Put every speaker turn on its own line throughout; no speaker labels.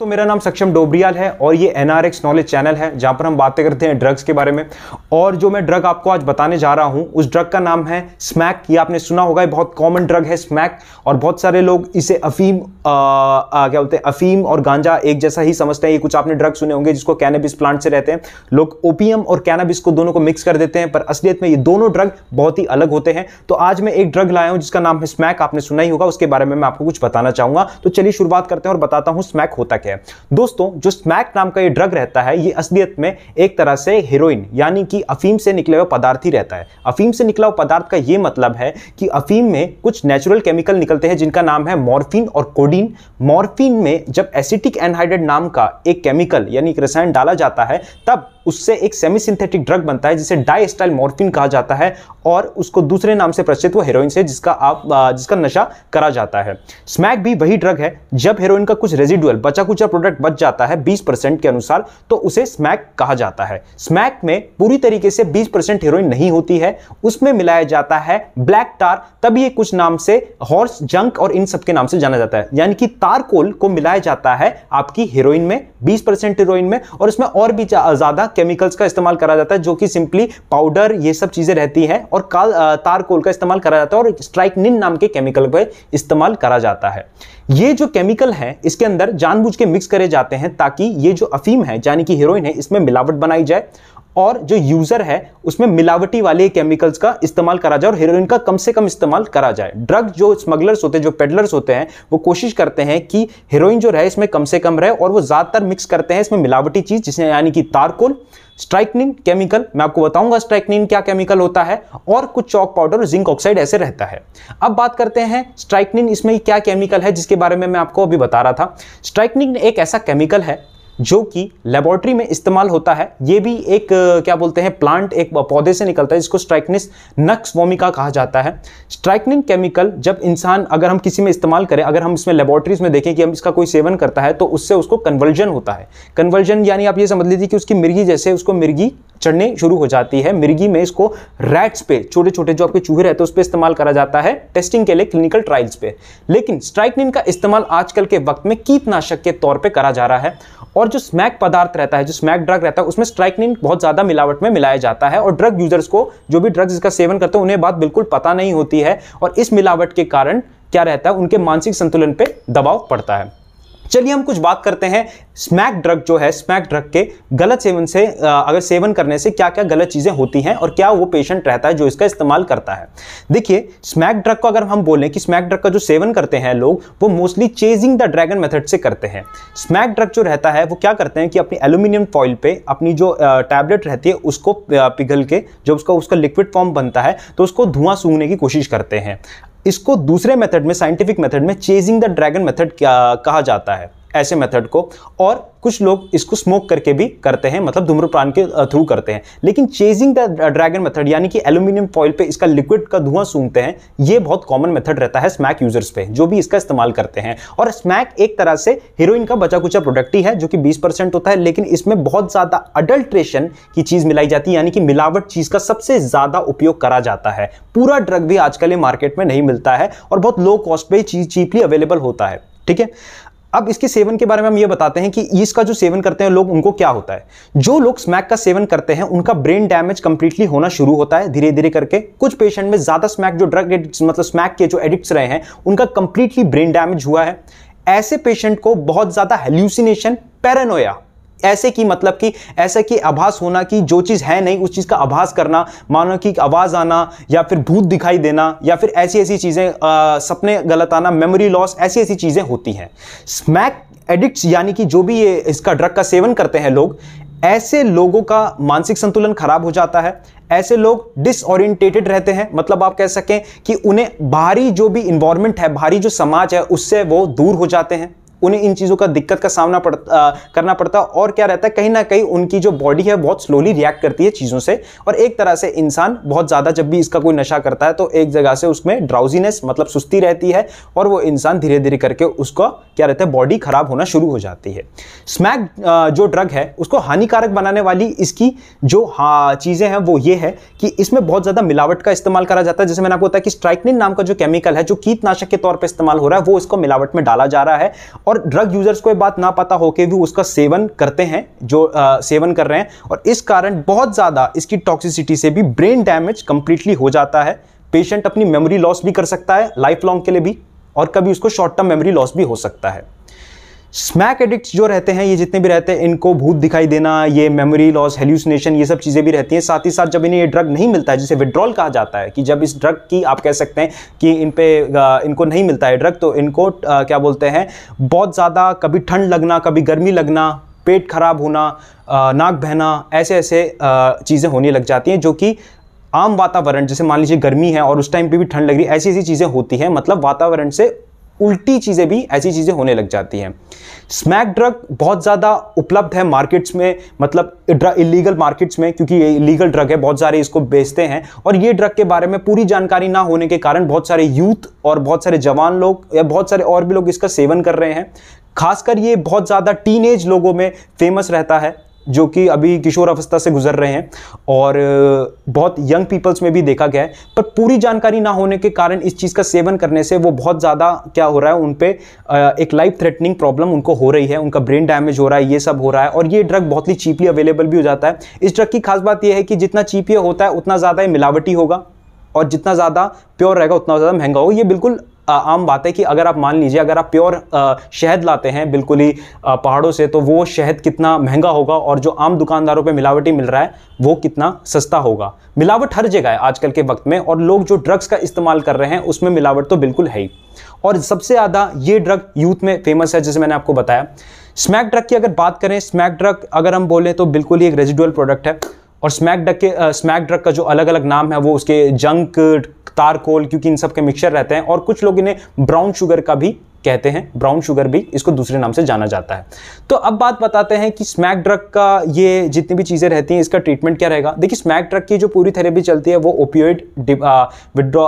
तो मेरा नाम सक्षम डोबरियाल है और ये N R X knowledge channel है जहां पर हम बातें करते हैं ड्रग्स के बारे में और जो मैं ड्रग आपको आज बताने जा रहा हूं उस ड्रग का नाम है स्मैक ये आपने सुना होगा ये बहुत कॉमन ड्रग है स्मैक और बहुत सारे लोग इसे अफीम आ, आ, क्या बोलते हैं अफीम और गांजा एक जैसा ही समझते हैं ये कुछ आपने ड्रग सुने होंगे जिसको कैनबिस प्लांट से रहते हैं लोग ओपीएम और कैनबिस को दोनों को मिक्स कर देते हैं पर असलियत में ये दोनों ड्रग बहुत ही अलग होते हैं तो आज मैं एक ड्रग लाया हूँ जिसका नाम है स्मैक आपने सुना ही होगा उसके बारे में मैं आपको कुछ बताना चाहूंगा तो चलिए शुरुआत करते हैं और बताता हूँ स्मैक होता क्या है दोस्तों जो स्मैक नाम का ये ड्रग रहता है ये असलियत में एक तरह से हीरोइन यानी कि अफीम से निकले हुए पदार्थ ही रहता है अफीम से निकला हुआ पदार्थ का ये मतलब है कि अफीम में कुछ नेचुरल केमिकल निकलते हैं जिनका नाम है मॉर्फिन और कोडीन मॉर्फिन में जब एसिटिक एनहाइड्रेट नाम का एक केमिकल यानी एक रसायन डाला जाता है तब उससे एक सेमी सिंथेटिक ड्रग बनता है जिसे डाइस्टाइल मॉर्फिन कहा जाता है और उसको दूसरे नाम से प्रचलित वो हेरोइन से जिसका आप जिसका नशा करा जाता है स्मैक भी वही ड्रग है जब हेरोइन का कुछ रेजिडुअल बचा कुछ ऊंचा प्रोडक्ट बच जाता है 20 परसेंट के अनुसार तो उसे स्मैक कहा जाता है स्मैक में पूरी तरीके से 20 परसेंट हीरोइन नहीं होती है उसमें मिलाया जाता है ब्लैक टार तब ये कुछ नाम से हॉर्स जंक और इन सब के नाम से जाना जाता है यानी कि तारकोल को मिलाया जाता है आपकी हीरोइन में बीस परसेंट हीरोइन में और इसमें और भी ज़्यादा केमिकल्स का इस्तेमाल करा जाता है जो कि सिंपली पाउडर ये सब चीज़ें रहती है और काल तारकोल का इस्तेमाल करा जाता है और स्ट्राइक नाम के केमिकल का इस्तेमाल करा जाता है ये जो केमिकल है इसके अंदर जानबूझ के मिक्स करे जाते हैं ताकि ये जो अफीम है यानी कि हीरोइन है इसमें मिलावट बनाई जाए और जो यूजर है उसमें मिलावटी वाले केमिकल्स का इस्तेमाल करा जाए और हेरोइन का कम से कम इस्तेमाल करा जाए ड्रग जो स्मगलर्स होते हैं जो पेडलर्स होते हैं वो कोशिश करते हैं कि हेरोइन जो रहे इसमें कम से कम रहे और वो ज़्यादातर मिक्स करते हैं इसमें मिलावटी चीज़ जिसमें यानी कि तारकोल स्ट्राइकनिन केमिकल मैं आपको बताऊंगा स्ट्राइकनिन क्या केमिकल होता है और कुछ चौक पाउडर जिंक ऑक्साइड ऐसे रहता है अब बात करते हैं स्ट्राइकनिन इसमें क्या केमिकल है जिसके बारे में मैं आपको अभी बता रहा था स्ट्राइकनिन एक ऐसा केमिकल है जो कि लेबॉर्ट्री में इस्तेमाल होता है ये भी एक क्या बोलते हैं प्लांट एक पौधे से निकलता है जिसको स्ट्राइकनिस नक्स वोमिका कहा जाता है स्ट्राइकनिंग केमिकल जब इंसान अगर हम किसी में इस्तेमाल करें अगर हम इसमें लेबॉर्ट्रीज में देखें कि हम इसका कोई सेवन करता है तो उससे उसको कन्वर्जन होता है कन्वर्जन यानी आप ये समझ लीजिए कि उसकी मिर्गी जैसे उसको मिर्गी चढ़नी शुरू हो जाती है मिर्गी में इसको रैट्स पे छोटे छोटे जो आपके चूहे रहते हैं उस पर इस्तेमाल करा जाता है टेस्टिंग के लिए क्लिनिकल ट्रायल्स पे लेकिन स्ट्राइकनिन का इस्तेमाल आजकल के वक्त में कीटनाशक के तौर पर करा जा रहा है और जो स्मैक पदार्थ रहता है जो स्मैक ड्रग रहता है उसमें स्ट्राइकनिन बहुत ज़्यादा मिलावट में मिलाया जाता है और ड्रग यूजर्स को जो भी ड्रग्स इसका सेवन करते हैं उन्हें बात बिल्कुल पता नहीं होती है और इस मिलावट के कारण क्या रहता है उनके मानसिक संतुलन पर दबाव पड़ता है चलिए हम कुछ बात करते हैं स्मैक ड्रग जो है स्मैक ड्रग के गलत सेवन से अगर सेवन करने से क्या क्या गलत चीज़ें होती हैं और क्या वो पेशेंट रहता है जो इसका इस्तेमाल करता है देखिए स्मैक ड्रग को अगर हम बोलें कि स्मैक ड्रग का जो सेवन करते हैं लोग वो mostly chasing the dragon method से करते हैं स्मैक ड्रग जो रहता है वो क्या करते हैं कि अपनी एल्यूमिनियम फॉइल पर अपनी जो टैबलेट रहती है उसको पिघल के जब उसका उसका लिक्विड फॉर्म बनता है तो उसको धुआं सूंघने की कोशिश करते हैं इसको दूसरे मेथड में साइंटिफिक मेथड में चेजिंग द ड्रैगन मेथड कहा जाता है ऐसे मेथड को और कुछ लोग इसको स्मोक करके भी करते हैं मतलब धूम्रपान के थ्रू करते हैं लेकिन चेजिंग द ड्रैगन मेथड यानी कि एल्यूमिनियम फॉइल पे इसका लिक्विड का धुआं सूंघते हैं ये बहुत कॉमन मेथड रहता है स्मैक यूजर्स पे जो भी इसका इस्तेमाल करते हैं और स्मैक एक तरह से हीरोइन का बचा कुचा प्रोडक्ट ही है जो कि बीस परसेंट होता है लेकिन इसमें बहुत ज़्यादा अडल्ट्रेशन की चीज़ मिलाई जाती है यानी कि मिलावट चीज़ का सबसे ज़्यादा उपयोग करा जाता है पूरा ड्रग भी आजकल मार्केट में नहीं मिलता है और बहुत लो कॉस्ट पर चीज़ चीपली अवेलेबल होता है ठीक है अब इसके सेवन के बारे में हम ये बताते हैं कि इसका जो सेवन करते हैं लोग उनको क्या होता है जो लोग स्मैक का सेवन करते हैं उनका ब्रेन डैमेज कंप्लीटली होना शुरू होता है धीरे धीरे करके कुछ पेशेंट में ज़्यादा स्मैक जो ड्रग एडिक्ट मतलब स्मैक के जो एडिक्ट्स रहे हैं उनका कंप्लीटली ब्रेन डैमेज हुआ है ऐसे पेशेंट को बहुत ज़्यादा हेल्यूसिनेशन पैरानोया ऐसे की मतलब कि ऐसे कि आभास होना कि जो चीज़ है नहीं उस चीज़ का आभास करना मानो कि आवाज़ आना या फिर भूत दिखाई देना या फिर ऐसी ऐसी चीज़ें सपने गलत आना मेमोरी लॉस ऐसी ऐसी चीज़ें होती हैं स्मैक एडिक्ट्स यानी कि जो भी ये इसका ड्रग का सेवन करते हैं लोग ऐसे लोगों का मानसिक संतुलन खराब हो जाता है ऐसे लोग डिसऑरियंटेटेड रहते हैं मतलब आप कह सकें कि उन्हें बाहरी जो भी इन्वायरमेंट है बाहरी जो समाज है उससे वो दूर हो जाते हैं उन्हें इन चीज़ों का दिक्कत का सामना पड़ करना पड़ता और क्या रहता है कहीं ना कहीं उनकी जो बॉडी है बहुत स्लोली रिएक्ट करती है चीज़ों से और एक तरह से इंसान बहुत ज़्यादा जब भी इसका कोई नशा करता है तो एक जगह से उसमें ड्राउजीनेस मतलब सुस्ती रहती है और वो इंसान धीरे धीरे करके उसका क्या रहता है बॉडी खराब होना शुरू हो जाती है स्मैक जो ड्रग है उसको हानिकारक बनाने वाली इसकी जो हाँ चीज़ें हैं वो ये है कि इसमें बहुत ज़्यादा मिलावट का इस्तेमाल करा जाता है जैसे मैंने आपको बताया कि स्ट्राइकनिन नाम का जो केमिकल है जो कीटनाशक के तौर पर इस्तेमाल हो रहा है वो इसको मिलावट में डाला जा रहा है और ड्रग यूजर्स को ये बात ना पता होकर भी उसका सेवन करते हैं जो आ, सेवन कर रहे हैं और इस कारण बहुत ज़्यादा इसकी टॉक्सिसिटी से भी ब्रेन डैमेज कंप्लीटली हो जाता है पेशेंट अपनी मेमोरी लॉस भी कर सकता है लाइफ लॉन्ग के लिए भी और कभी उसको शॉर्ट टर्म मेमोरी लॉस भी हो सकता है स्मैक एडिक्ट जो रहते हैं ये जितने भी रहते हैं इनको भूत दिखाई देना ये मेमोरी लॉस हेल्यूसिनेशन ये सब चीज़ें भी रहती हैं साथ ही साथ जब इन्हें ये ड्रग नहीं मिलता है जिसे विड्रॉल कहा जाता है कि जब इस ड्रग की आप कह सकते हैं कि इन पे इनको नहीं मिलता है ड्रग तो इनको आ, क्या बोलते हैं बहुत ज़्यादा कभी ठंड लगना कभी गर्मी लगना पेट खराब होना नाक बहना ऐसे ऐसे चीज़ें होने लग जाती हैं जो कि आम वातावरण जैसे मान लीजिए गर्मी है और उस टाइम पे भी ठंड लग रही है ऐसी ऐसी चीज़ें होती हैं मतलब वातावरण से उल्टी चीज़ें भी ऐसी चीज़ें होने लग जाती हैं स्मैक ड्रग बहुत ज़्यादा उपलब्ध है मार्केट्स में मतलब इलीगल मार्केट्स में क्योंकि ये इलीगल ड्रग है बहुत सारे इसको बेचते हैं और ये ड्रग के बारे में पूरी जानकारी ना होने के कारण बहुत सारे यूथ और बहुत सारे जवान लोग या बहुत सारे और भी लोग इसका सेवन कर रहे हैं खासकर ये बहुत ज़्यादा टीनेज लोगों में फेमस रहता है जो कि अभी किशोर अवस्था से गुजर रहे हैं और बहुत यंग पीपल्स में भी देखा गया है पर पूरी जानकारी ना होने के कारण इस चीज़ का सेवन करने से वो बहुत ज़्यादा क्या हो रहा है उन पर एक लाइफ थ्रेटनिंग प्रॉब्लम उनको हो रही है उनका ब्रेन डैमेज हो रहा है ये सब हो रहा है और ये ड्रग बहुत ही चीपली अवेलेबल भी हो जाता है इस ड्रग की खास बात यह है कि जितना चीप ये होता है उतना ज़्यादा मिलावटी होगा और जितना ज़्यादा प्योर रहेगा उतना ज़्यादा महंगा होगा ये बिल्कुल आम बात है कि अगर आप मान लीजिए अगर आप प्योर शहद लाते हैं बिल्कुल ही पहाड़ों से तो वो शहद कितना महंगा होगा और जो आम दुकानदारों पर मिलावटी मिल रहा है वो कितना सस्ता होगा मिलावट हर जगह है आजकल के वक्त में और लोग जो ड्रग्स का इस्तेमाल कर रहे हैं उसमें मिलावट तो बिल्कुल है ही और सबसे ज़्यादा ये ड्रग यूथ में फेमस है जैसे मैंने आपको बताया स्मैक ड्रग की अगर बात करें स्मैक ड्रग अगर हम बोलें तो बिल्कुल ही एक रेजिडुअल प्रोडक्ट है और स्मैक ड्रग के स्मैक ड्रग का जो अलग अलग नाम है वो उसके जंक तारकोल क्योंकि इन सब के मिक्सचर रहते हैं और कुछ लोग इन्हें ब्राउन शुगर का भी कहते हैं ब्राउन शुगर भी इसको दूसरे नाम से जाना जाता है तो अब बात बताते हैं कि स्मैक ड्रग का ये जितनी भी चीज़ें रहती हैं इसका ट्रीटमेंट क्या रहेगा देखिए स्मैक ड्रग की जो पूरी थेरेपी चलती है वो ओपियोइड विड्रॉ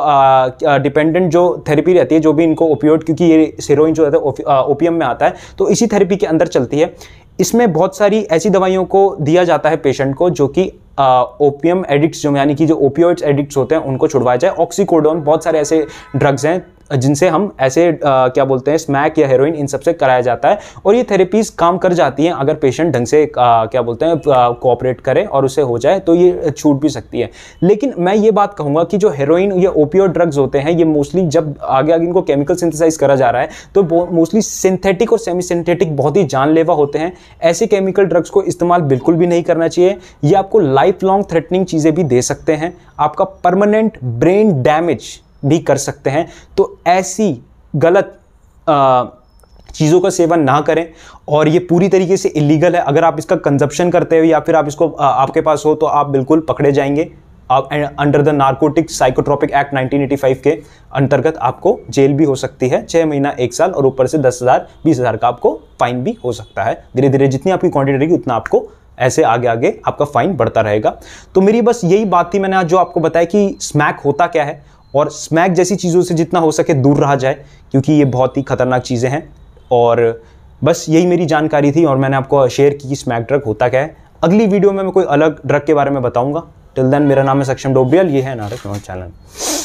डिपेंडेंट जो थेरेपी रहती है जो भी इनको ओपियोइड क्योंकि ये सेरोइन जो रहता है ओपियम में आता है तो इसी थेरेपी के अंदर चलती है इसमें बहुत सारी ऐसी दवाइयों को दिया जाता है पेशेंट को जो कि ओपियम एडिक्ट्स जो यानी कि जो ओपियोइड्स एडिक्ट्स होते हैं उनको छुड़वाया जाए ऑक्सीकोडोन बहुत सारे ऐसे ड्रग्स हैं जिनसे हम ऐसे आ, क्या बोलते हैं स्मैक या हेरोइन इन सबसे कराया जाता है और ये थेरेपीज़ काम कर जाती हैं अगर पेशेंट ढंग से आ, क्या बोलते हैं कोऑपरेट करे और उसे हो जाए तो ये छूट भी सकती है लेकिन मैं ये बात कहूँगा कि जो हेरोइन या ओपियो ड्रग्स होते हैं ये मोस्टली जब आगे आगे इनको केमिकल सिंथेसाइज करा जा रहा है तो मोस्टली सिंथेटिक और सेमी सिंथेटिक बहुत ही जानलेवा होते हैं ऐसे केमिकल ड्रग्स को इस्तेमाल बिल्कुल भी नहीं करना चाहिए ये आपको लाइफ लॉन्ग थ्रेटनिंग चीज़ें भी दे सकते हैं आपका परमानेंट ब्रेन डैमेज भी कर सकते हैं तो ऐसी गलत आ, चीज़ों का सेवन ना करें और ये पूरी तरीके से इलीगल है अगर आप इसका कंजप्शन करते हो या फिर आप इसको आ, आपके पास हो तो आप बिल्कुल पकड़े जाएंगे आप under the narcotic psychotropic act 1985 के अंतर्गत आपको जेल भी हो सकती है छः महीना एक साल और ऊपर से दस हज़ार बीस हज़ार का आपको फाइन भी हो सकता है धीरे धीरे जितनी आपकी क्वांटिटी रहेगी उतना आपको ऐसे आगे आगे आपका फाइन बढ़ता रहेगा तो मेरी बस यही बात थी मैंने आज जो आपको बताया कि स्मैक होता क्या है और स्मैक जैसी चीज़ों से जितना हो सके दूर रहा जाए क्योंकि ये बहुत ही खतरनाक चीज़ें हैं और बस यही मेरी जानकारी थी और मैंने आपको शेयर की कि स्मैक ड्रग होता क्या है अगली वीडियो में मैं कोई अलग ड्रग के बारे में बताऊंगा टिल देन मेरा नाम है सक्षम डोबियल ये है नारक चैनल